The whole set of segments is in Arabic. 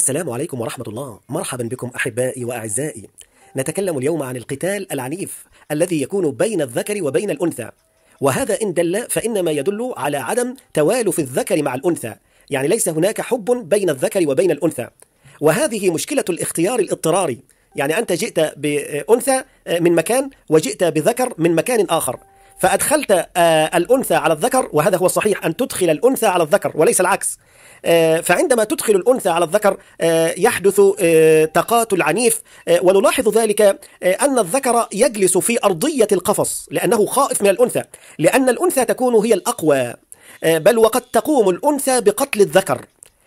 السلام عليكم ورحمة الله، مرحبا بكم أحبائي وأعزائي. نتكلم اليوم عن القتال العنيف الذي يكون بين الذكر وبين الأنثى، وهذا إن دل فإنما يدل على عدم توالف الذكر مع الأنثى، يعني ليس هناك حب بين الذكر وبين الأنثى. وهذه مشكلة الاختيار الاضطراري، يعني أنت جئت بأنثى آه، من مكان وجئت بذكر من مكان آخر، فأدخلت آه، الأنثى على الذكر وهذا هو الصحيح أن تدخل الأنثى على الذكر وليس العكس آه، فعندما تدخل الأنثى على الذكر آه، يحدث تقاتل عنيف ونلاحظ ذلك أن الذكر يجلس في أرضية القفص لأنه خائف من الأنثى لأن الأنثى تكون هي الأقوى بل وقد تقوم الأنثى بقتل الذكر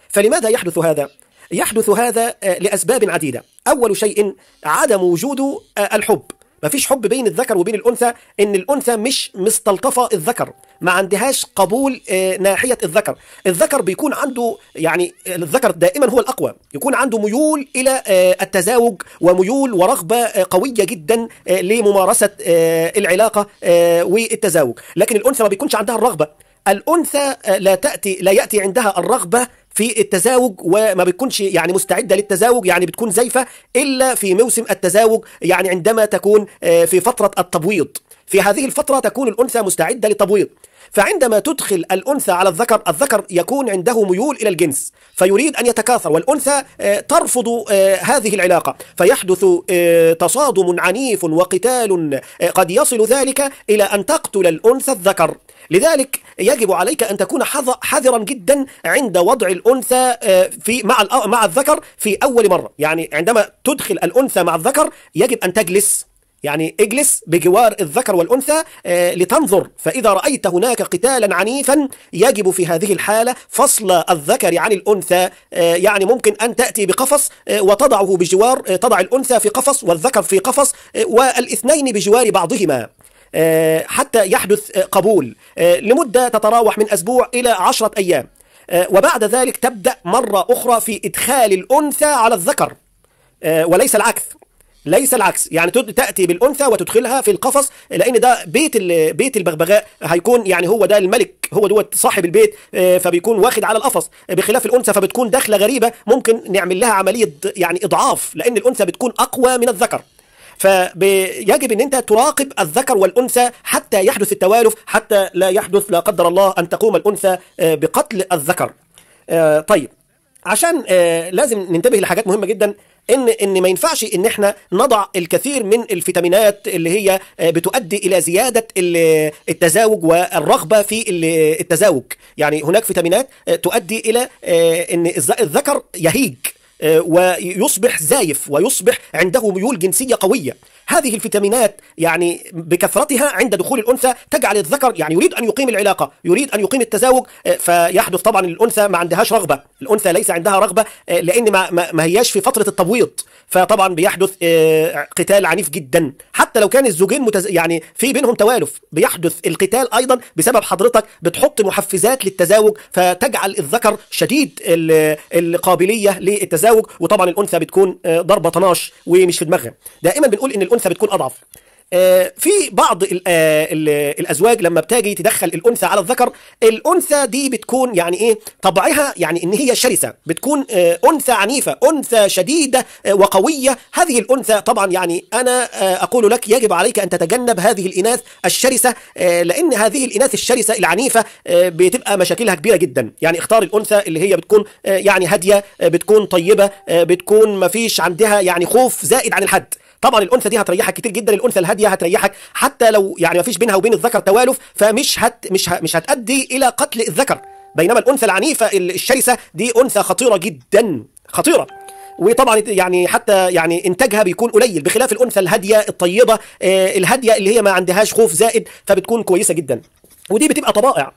فلماذا يحدث هذا؟ يحدث هذا لأسباب عديدة أول شيء عدم وجود الحب مفيش حب بين الذكر وبين الانثى ان الانثى مش مستلطفه الذكر ما عندهاش قبول آه، ناحيه الذكر الذكر بيكون عنده يعني آه، الذكر دائما هو الاقوى يكون عنده ميول الى آه، التزاوج وميول ورغبه قويه جدا لممارسه العلاقه والتزاوج لكن الانثى ما بيكونش عندها الرغبه الانثى لا تاتي لا ياتي عندها الرغبه في التزاوج وما بتكونش يعني مستعدة للتزاوج يعني بتكون زيفة إلا في موسم التزاوج يعني عندما تكون آه، في فترة التبويض في هذه الفترة تكون الأنثى مستعدة للتبويض فعندما تدخل الأنثى على الذكر الذكر يكون عنده ميول إلى الجنس فيريد أن يتكاثر والأنثى آه، ترفض آه، هذه العلاقة فيحدث آه، تصادم عنيف وقتال قد يصل ذلك إلى أن تقتل الأنثى الذكر لذلك يجب عليك أن تكون حذرا جدا عند وضع الأنثى في مع مع الذكر في أول مرة يعني عندما تدخل الأنثى مع الذكر يجب أن تجلس يعني اجلس بجوار الذكر والأنثى آه، لتنظر فإذا رأيت هناك قتالا عنيفا يجب في هذه الحالة فصل الذكر عن الأنثى آه، يعني ممكن أن تأتي بقفص آه، وتضعه بجوار تضع الأنثى في قفص والذكر في قفص والاثنين بجوار بعضهما حتى يحدث قبول لمدة تتراوح من أسبوع إلى عشرة أيام وبعد ذلك تبدأ مرة أخرى في إدخال الأنثى على الذكر وليس العكس ليس العكس يعني تاتي بالانثى وتدخلها في القفص لان ده بيت بيت البغبغاء هيكون يعني هو ده الملك هو دوت صاحب البيت آه، فبيكون واخد على القفص بخلاف الانثى فبتكون داخله غريبه ممكن نعمل لها عمليه يعني اضعاف لان الانثى بتكون اقوى من الذكر فيجب ان انت تراقب الذكر والانثى حتى يحدث التوالف حتى لا يحدث لا قدر الله ان تقوم الانثى آه، بقتل الذكر آه، طيب عشان لازم ننتبه لحاجات مهمه جدا ان ان ما ينفعش ان احنا نضع الكثير من الفيتامينات اللي هي آه، بتؤدي الى زياده التزاوج والرغبه في التزاوج يعني هناك فيتامينات آه، تؤدي الى آه، ان الذكر يهيج ويصبح زايف ويصبح عنده ميول جنسية قوية هذه الفيتامينات يعني بكثرتها عند دخول الأنثى تجعل الذكر يعني يريد أن يقيم العلاقة يريد أن يقيم التزاوج آه، فيحدث طبعا الأنثى ما عندهاش رغبة الأنثى ليس عندها رغبة آه، لأن ما, ما هياش في فترة التبويض فطبعا بيحدث آه، قتال عنيف جدا حتى لو كان الزوجين متز... يعني في بينهم توالف بيحدث القتال أيضا بسبب حضرتك بتحط محفزات للتزاوج فتجعل الذكر شديد القابلية للتزاوج التوج وطبعا الانثى بتكون آه، ضربه طناش ومش في دماغها دائما بنقول ان الانثى بتكون اضعف آه، في بعض آه، الازواج لما بتاجي تدخل الانثى على الذكر الانثى دي بتكون يعني ايه طبعها يعني ان هي شرسه بتكون آه، انثى عنيفه انثى شديده وقويه هذه الانثى طبعا يعني انا اقول لك يجب عليك ان تتجنب هذه الاناث الشرسه لان هذه الاناث الشرسه العنيفه بتبقى مشاكلها كبيره جدا يعني اختار الانثى اللي هي بتكون يعني هاديه بتكون طيبه بتكون مفيش عندها يعني خوف زائد عن الحد طبعا الانثى دي هتريحك كتير جدا الانثى الهاديه هتريحك حتى لو يعني ما فيش بينها وبين الذكر توالف فمش هت مش مش هتؤدي الى قتل الذكر بينما الانثى العنيفه الشرسه دي انثى خطيره جدا خطيره وطبعا يعني حتى يعني انتاجها بيكون قليل بخلاف الانثى الهاديه الطيبه آه، الهاديه اللي هي ما عندهاش خوف زائد فبتكون كويسه جدا ودي بتبقى طبائع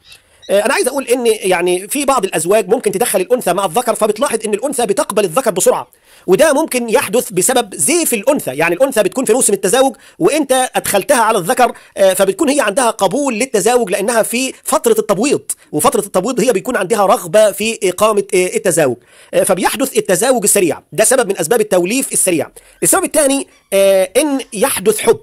آه، انا عايز اقول ان يعني في بعض الازواج ممكن تدخل الانثى مع الذكر فبتلاحظ ان الانثى بتقبل الذكر بسرعه وده ممكن يحدث بسبب زيف الانثى يعني الانثى بتكون في موسم التزاوج وانت ادخلتها على الذكر آه، فبتكون هي عندها قبول للتزاوج لانها في فتره التبويض وفتره التبويض هي بيكون عندها رغبه في اقامه آه، التزاوج فبيحدث التزاوج السريع ده سبب من اسباب التوليف السريع السبب الثاني ان يحدث حب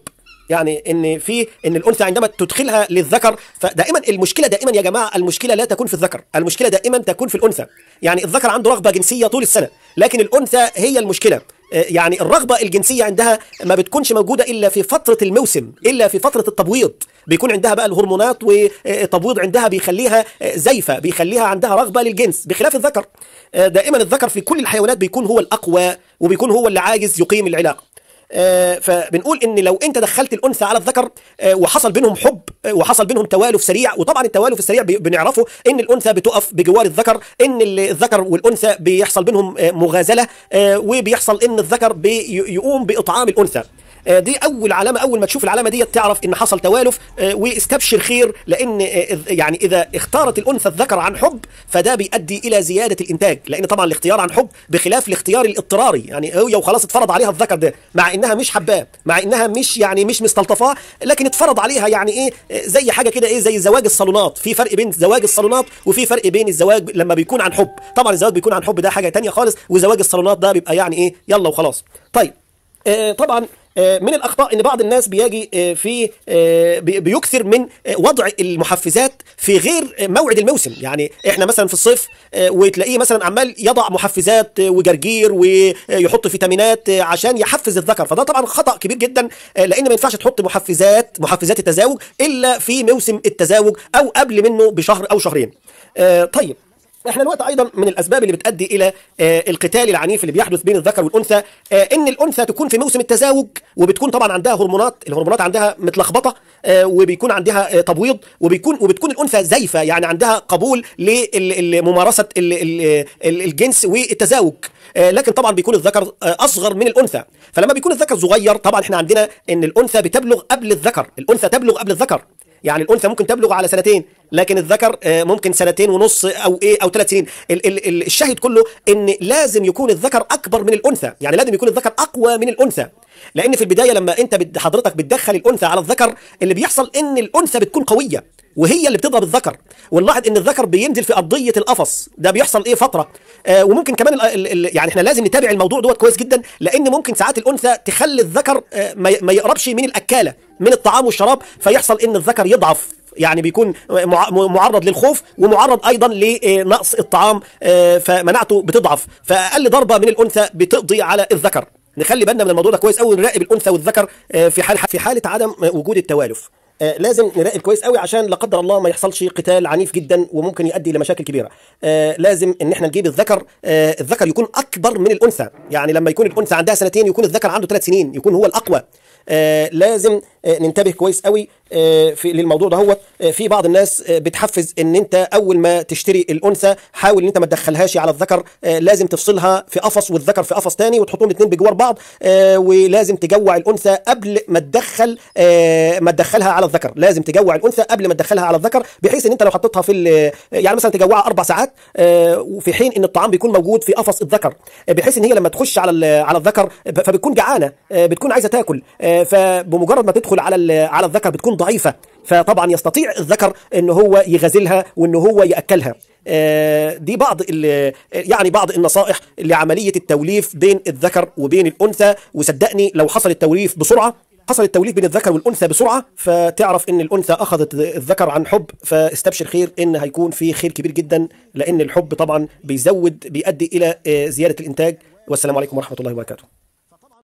يعني ان في ان الانثى عندما تدخلها للذكر فدائما المشكله دائما يا جماعه المشكله لا تكون في الذكر المشكله دائما تكون في الانثى يعني الذكر عنده رغبه جنسيه طول السنه لكن الانثى هي المشكله آه، يعني الرغبة الجنسية عندها ما بتكونش موجودة إلا في فترة الموسم إلا في فترة التبويض بيكون عندها بقى الهرمونات وتبويض آه، عندها بيخليها آه، زيفة بيخليها عندها رغبة للجنس بخلاف الذكر دائما الذكر في كل الحيوانات بيكون هو الأقوى وبيكون هو اللي عاجز يقيم العلاقة آه، فبنقول ان لو انت دخلت الانثى على الذكر آه، وحصل بينهم حب آه، وحصل بينهم توالف سريع وطبعا التوالف السريع بنعرفه ان الانثى بتقف بجوار الذكر ان الذكر والانثى بيحصل بينهم مغازله وبيحصل ان الذكر بيقوم باطعام الانثى آه، دي اول علامه اول ما تشوف العلامه ديت تعرف ان حصل توالف آه، واستبشر خير لان آه، يعني اذا اختارت الانثى الذكر عن حب فده بيؤدي الى زياده الانتاج لان طبعا الاختيار عن حب بخلاف الاختيار الاضطراري يعني هي وخلاص اتفرض عليها الذكر ده مع انها مش حباه مع انها مش يعني مش مستلطفاه لكن اتفرض عليها يعني ايه زي حاجه كده ايه زي زواج الصالونات في فرق بين زواج الصالونات وفي فرق بين الزواج لما بيكون عن حب طبعا الزواج بيكون عن حب ده حاجه تانية خالص وزواج الصالونات ده بيبقى يعني ايه يلا وخلاص طيب آه طبعا آه، من الاخطاء ان بعض الناس بيجي آه، في آه، بيكثر من وضع المحفزات في غير موعد الموسم يعني احنا مثلا في الصيف وتلاقيه مثلا عمال يضع محفزات وجرجير ويحط فيتامينات عشان يحفز الذكر فده طبعا خطا كبير جدا لان ما ينفعش تحط محفزات محفزات التزاوج الا في موسم التزاوج او قبل منه بشهر او شهرين طيب احنا الوقت ايضا من الاسباب اللي بتؤدي الى آه، القتال العنيف اللي بيحدث بين الذكر والانثى آه، ان الانثى تكون في موسم التزاوج وبتكون طبعا عندها هرمونات الهرمونات عندها متلخبطه آه، وبيكون عندها تبويض وبيكون وبتكون الانثى زيفه يعني عندها قبول لممارسه الجنس والتزاوج لكن طبعا بيكون الذكر اصغر من الانثى فلما بيكون الذكر صغير طبعا احنا عندنا ان الانثى بتبلغ قبل الذكر الانثى تبلغ قبل الذكر يعني الانثى ممكن تبلغ على سنتين لكن الذكر آه، ممكن سنتين ونص او ايه او ثلاث سنين الشاهد كله ان لازم يكون الذكر اكبر من الانثى يعني لازم يكون الذكر اقوى من الانثى لان في البدايه لما انت حضرتك بتدخل الانثى على الذكر اللي بيحصل ان الانثى بتكون قويه وهي اللي بتضرب الذكر ونلاحظ ان الذكر بينزل في ارضيه القفص ده بيحصل ايه فتره آه وممكن كمان الـ الـ الـ يعني احنا لازم نتابع الموضوع دوت كويس جدا لان ممكن ساعات الانثى تخلي الذكر آه ما يقربش من الاكاله من الطعام والشراب فيحصل ان الذكر يضعف يعني بيكون معرض للخوف ومعرض ايضا لنقص آه، الطعام آه، فمناعته بتضعف فاقل ضربه من الانثى بتقضي على الذكر نخلي بالنا من الموضوع ده كويس قوي نراقب الانثى والذكر آه، في حال في حاله عدم آه، وجود التوالف آه، لازم نراقب كويس قوي عشان لا قدر الله ما يحصلش قتال عنيف جدا وممكن يؤدي الى مشاكل كبيره لازم ان احنا نجيب الذكر الذكر يكون اكبر من الانثى يعني لما يكون الانثى عندها سنتين يكون الذكر عنده ثلاث سنين يكون هو الاقوى آه، لازم آه، ننتبه كويس قوي آه، في للموضوع ده هو في بعض الناس بتحفز ان انت اول ما تشتري الانثى حاول ان انت ما تدخلهاش على الذكر لازم تفصلها في قفص والذكر في قفص تاني وتحطهم الاثنين بجوار بعض ولازم تجوع الانثى قبل ما تدخل ما تدخلها على الذكر لازم تجوع الانثى قبل ما تدخلها على الذكر بحيث ان انت لو حطيتها في يعني مثلا تجوعها اربع ساعات وفي حين ان الطعام بيكون موجود في قفص الذكر بحيث ان هي لما تخش على على الذكر فبتكون جعانه بتكون عايزه تاكل فبمجرد ما تدخل على على الذكر بتكون ضعيفه فطبعا يستطيع الذكر ان هو يغازلها وان هو ياكلها آه، دي بعض يعني بعض النصائح لعمليه التوليف بين الذكر وبين الانثى وصدقني لو حصل التوليف بسرعه حصل التوليف بين الذكر والانثى بسرعه فتعرف ان الانثى اخذت الذكر عن حب فاستبشر خير ان هيكون في خير كبير جدا لان الحب طبعا بيزود بيؤدي الى آه، زياده الانتاج والسلام عليكم ورحمه الله وبركاته